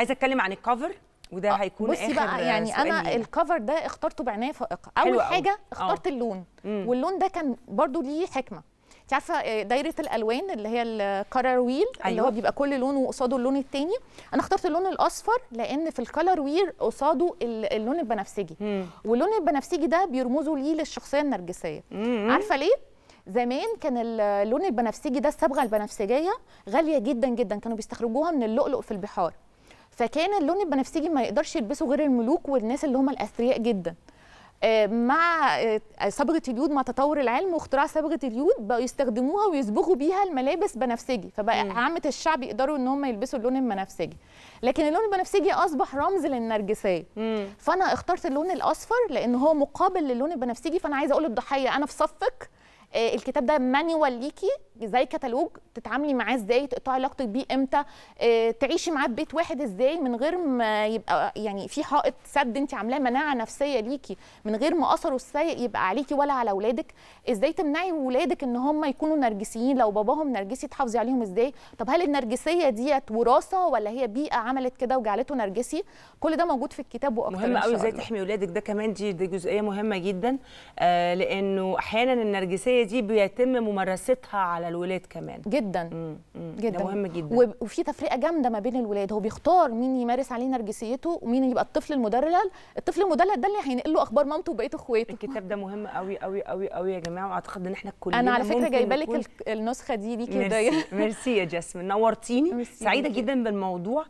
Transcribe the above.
عايزه اتكلم عن الكفر وده آه، هيكون بصي اخر بقى يعني انا الكفر ده اخترته بعنايه فائقه اول حاجه آه. اخترت أوه. اللون مم. واللون ده كان برضو ليه حكمه انت عارفه آه، دايره الالوان اللي هي الكلر ويل أيوة. اللي هو أيوه. بيبقى كل لون وقصاده اللون الثاني انا اخترت اللون الاصفر لان في الكلر ويل قصاده اللون البنفسجي مم. واللون البنفسجي ده بيرمزوا ليه للشخصيه النرجسيه مم. عارفه ليه زمان كان اللون البنفسجي ده الصبغه البنفسجيه غاليه جدا جدا كانوا بيستخرجوها من اللؤلؤ في البحار فكان اللون البنفسجي ما يقدرش يلبسه غير الملوك والناس اللي هم الاثرياء جدا آه، مع آه، صبغه اليود مع تطور العلم واختراع صبغه اليود بقوا يستخدموها ويصبغوا بيها الملابس بنفسجي فبقى م. عامه الشعب يقدروا ان هم يلبسوا اللون البنفسجي لكن اللون البنفسجي اصبح رمز للنرجسيه فانا اخترت اللون الاصفر لان هو مقابل للون البنفسجي فانا عايزه اقول للضحيه انا في صفك آه، الكتاب ده مانيوال ليكي زي كتالوج تتعاملي معاه ازاي تقطعي علاقتك بيه امتى آه، تعيشي معاه في بيت واحد ازاي من غير ما يبقى يعني في حائط سد انت عاملاه مناعه نفسيه ليكي من غير ما اثره السيء يبقى عليكي ولا على اولادك ازاي تمنعي اولادك ان هم يكونوا نرجسيين لو باباهم نرجسي تحافظي عليهم ازاي طب هل النرجسيه ديت وراثه ولا هي بيئه عملت كده وجعلته نرجسي كل ده موجود في الكتاب واكتر مهم قوي ازاي تحمي اولادك ده كمان دي, دي جزئيه مهمه جدا آه لانه احيانا النرجسيه التربيه دي بيتم ممارستها على الولاد كمان جدا مم. مم. جدا ده مهم جدا وفي تفرقه جامده ما بين الولاد هو بيختار مين يمارس عليه نرجسيته ومين يبقى الطفل المدلل الطفل المدلل ده اللي هينقل له اخبار مامته وبقيه اخواته الكتاب ده مهم قوي قوي قوي قوي يا جماعه واعتقد ان احنا كلنا انا على فكره جايبه لك النسخه دي ليكي ميرسي ميرسي يا جاسمين نورتيني سعيده جدا بالموضوع